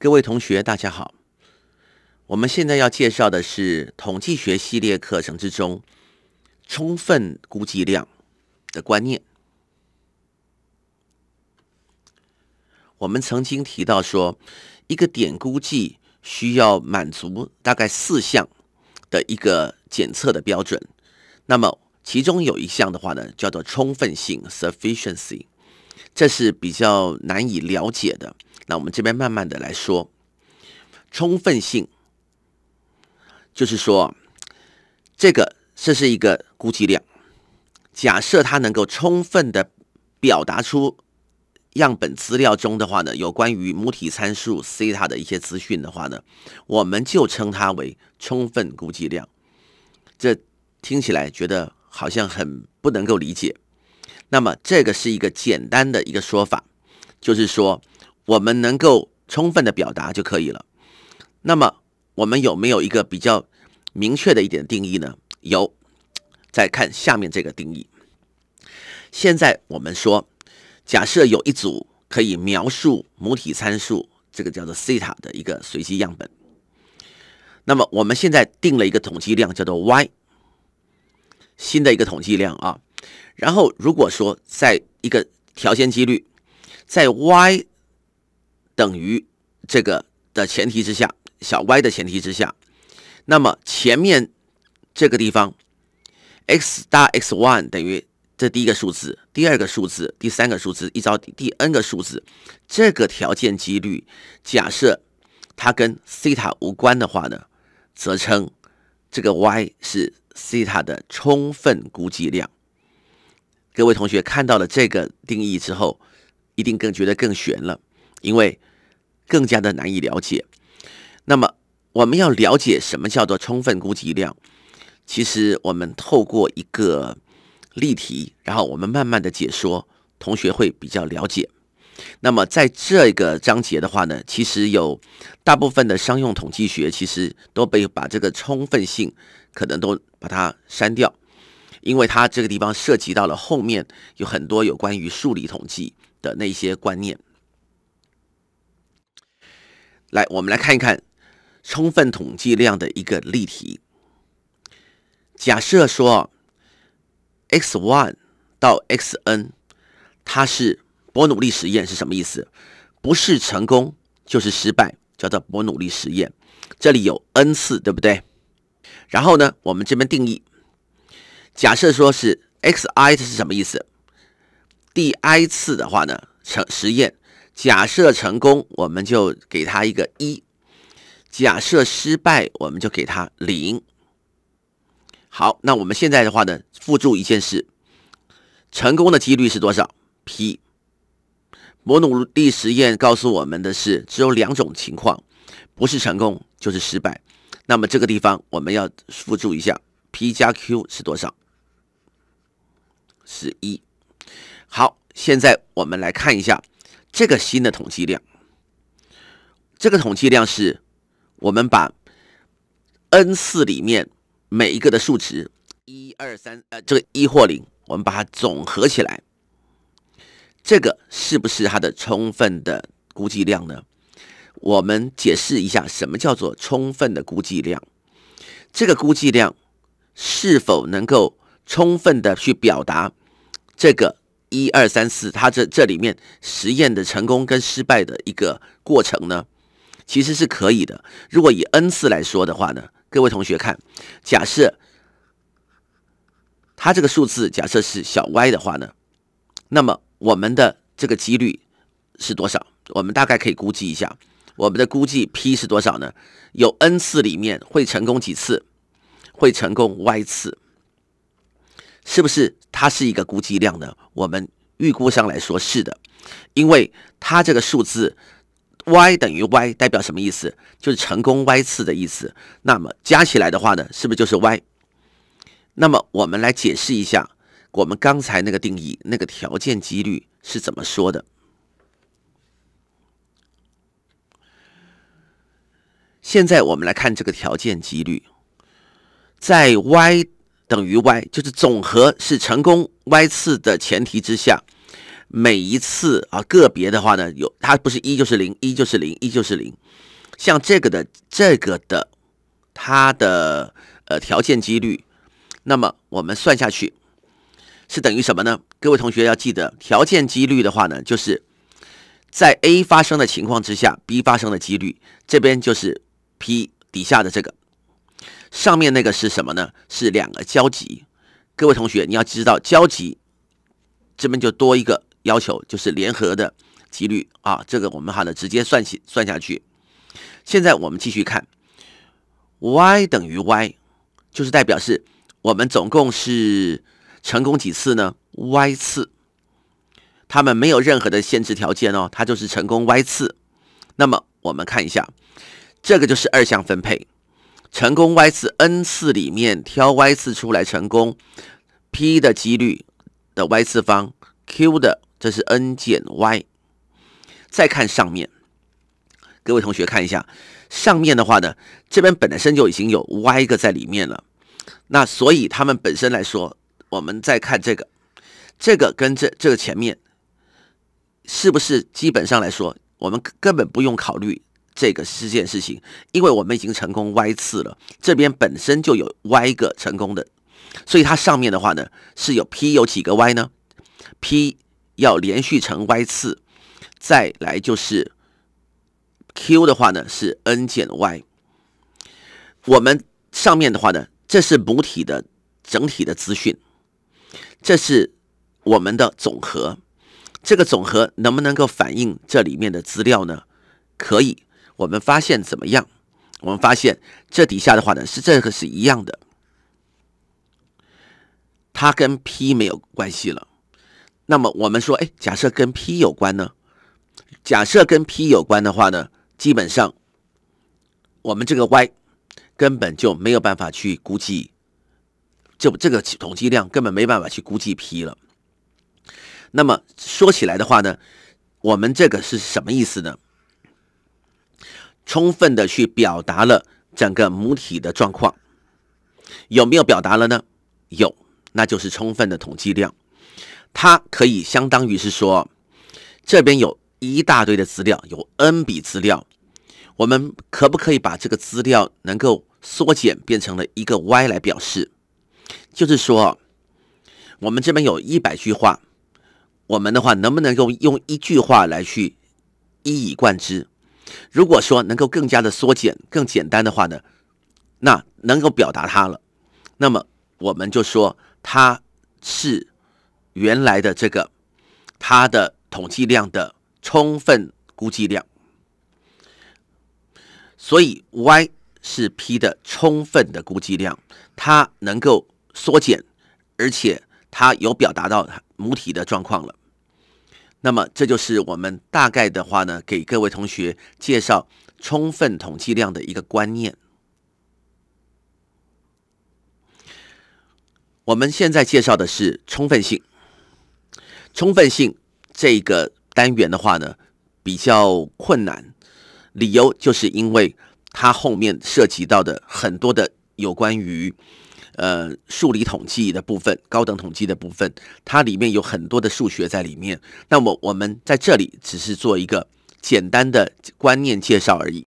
各位同学，大家好。我们现在要介绍的是统计学系列课程之中充分估计量的观念。我们曾经提到说，一个点估计需要满足大概四项的一个检测的标准。那么其中有一项的话呢，叫做充分性 （sufficiency），这是比较难以了解的。那我们这边慢慢的来说，充分性就是说，这个这是一个估计量，假设它能够充分的表达出样本资料中的话呢，有关于母体参数西塔的一些资讯的话呢，我们就称它为充分估计量。这听起来觉得好像很不能够理解，那么这个是一个简单的一个说法，就是说。我们能够充分的表达就可以了。那么，我们有没有一个比较明确的一点定义呢？有。再看下面这个定义。现在我们说，假设有一组可以描述母体参数，这个叫做西塔的一个随机样本。那么，我们现在定了一个统计量叫做 Y，新的一个统计量啊。然后，如果说在一个条件几率，在 Y。等于这个的前提之下，小 y 的前提之下，那么前面这个地方 x 大 x one 等于这第一个数字，第二个数字，第三个数字，一直到第 n 个数字，这个条件几率假设它跟西塔无关的话呢，则称这个 y 是西塔的充分估计量。各位同学看到了这个定义之后，一定更觉得更悬了，因为更加的难以了解。那么，我们要了解什么叫做充分估计量？其实，我们透过一个例题，然后我们慢慢的解说，同学会比较了解。那么，在这个章节的话呢，其实有大部分的商用统计学，其实都被把这个充分性可能都把它删掉，因为它这个地方涉及到了后面有很多有关于数理统计的那些观念。来，我们来看一看充分统计量的一个例题。假设说 x one 到 x n 它是伯努利实验是什么意思？不是成功就是失败，叫做伯努利实验。这里有 n 次，对不对？然后呢，我们这边定义，假设说是 x i 是什么意思？第 i 次的话呢，成实验。假设成功，我们就给他一个一；假设失败，我们就给他零。好，那我们现在的话呢，附注一件事：成功的几率是多少？P。摩努力实验告诉我们的是，只有两种情况，不是成功就是失败。那么这个地方我们要附注一下：P 加 Q 是多少？是一。好，现在我们来看一下。这个新的统计量，这个统计量是，我们把 n 四里面每一个的数值，一二三，呃，这个一或零，我们把它总和起来，这个是不是它的充分的估计量呢？我们解释一下什么叫做充分的估计量，这个估计量是否能够充分的去表达这个？一二三四，它这这里面实验的成功跟失败的一个过程呢，其实是可以的。如果以 n 次来说的话呢，各位同学看，假设它这个数字假设是小 y 的话呢，那么我们的这个几率是多少？我们大概可以估计一下，我们的估计 p 是多少呢？有 n 次里面会成功几次？会成功 y 次，是不是？它是一个估计量的，我们预估上来说是的，因为它这个数字 y 等于 y，代表什么意思？就是成功 y 次的意思。那么加起来的话呢，是不是就是 y？那么我们来解释一下，我们刚才那个定义，那个条件几率是怎么说的？现在我们来看这个条件几率，在 y。等于 Y，就是总和是成功 Y 次的前提之下，每一次啊个别的话呢，有它不是一就是零，一就是零，一就是零。像这个的这个的它的呃条件几率，那么我们算下去是等于什么呢？各位同学要记得，条件几率的话呢，就是在 A 发生的情况之下，B 发生的几率，这边就是 P 底下的这个。上面那个是什么呢？是两个交集。各位同学，你要知道交集这边就多一个要求，就是联合的几率啊。这个我们好呢，直接算起算下去。现在我们继续看，Y 等于 Y，就是代表是我们总共是成功几次呢？Y 次，他们没有任何的限制条件哦，它就是成功 Y 次。那么我们看一下，这个就是二项分配。成功 y 次 n 次里面挑 y 次出来成功，p 的几率的 y 次方 q 的这是 n 减 y。再看上面，各位同学看一下上面的话呢，这边本身就已经有 y 个在里面了，那所以他们本身来说，我们再看这个，这个跟这这个前面，是不是基本上来说，我们根本不用考虑。这个事件事情，因为我们已经成功 Y 次了，这边本身就有 Y 个成功的，所以它上面的话呢是有 P 有几个 Y 呢？P 要连续成 Y 次，再来就是 Q 的话呢是 N 减 Y。我们上面的话呢，这是母体的整体的资讯，这是我们的总和，这个总和能不能够反映这里面的资料呢？可以。我们发现怎么样？我们发现这底下的话呢，是这个是一样的，它跟 p 没有关系了。那么我们说，哎，假设跟 p 有关呢？假设跟 p 有关的话呢，基本上我们这个 y 根本就没有办法去估计，这这个统计量根本没办法去估计 p 了。那么说起来的话呢，我们这个是什么意思呢？充分的去表达了整个母体的状况，有没有表达了呢？有，那就是充分的统计量。它可以相当于是说，这边有一大堆的资料，有 n 笔资料，我们可不可以把这个资料能够缩减，变成了一个 y 来表示？就是说，我们这边有一百句话，我们的话能不能够用一句话来去一以贯之？如果说能够更加的缩减、更简单的话呢，那能够表达它了。那么我们就说它是原来的这个它的统计量的充分估计量。所以 Y 是 P 的充分的估计量，它能够缩减，而且它有表达到它母体的状况了。那么，这就是我们大概的话呢，给各位同学介绍充分统计量的一个观念。我们现在介绍的是充分性。充分性这个单元的话呢，比较困难，理由就是因为它后面涉及到的很多的有关于。呃，数理统计的部分，高等统计的部分，它里面有很多的数学在里面。那么，我们在这里只是做一个简单的观念介绍而已。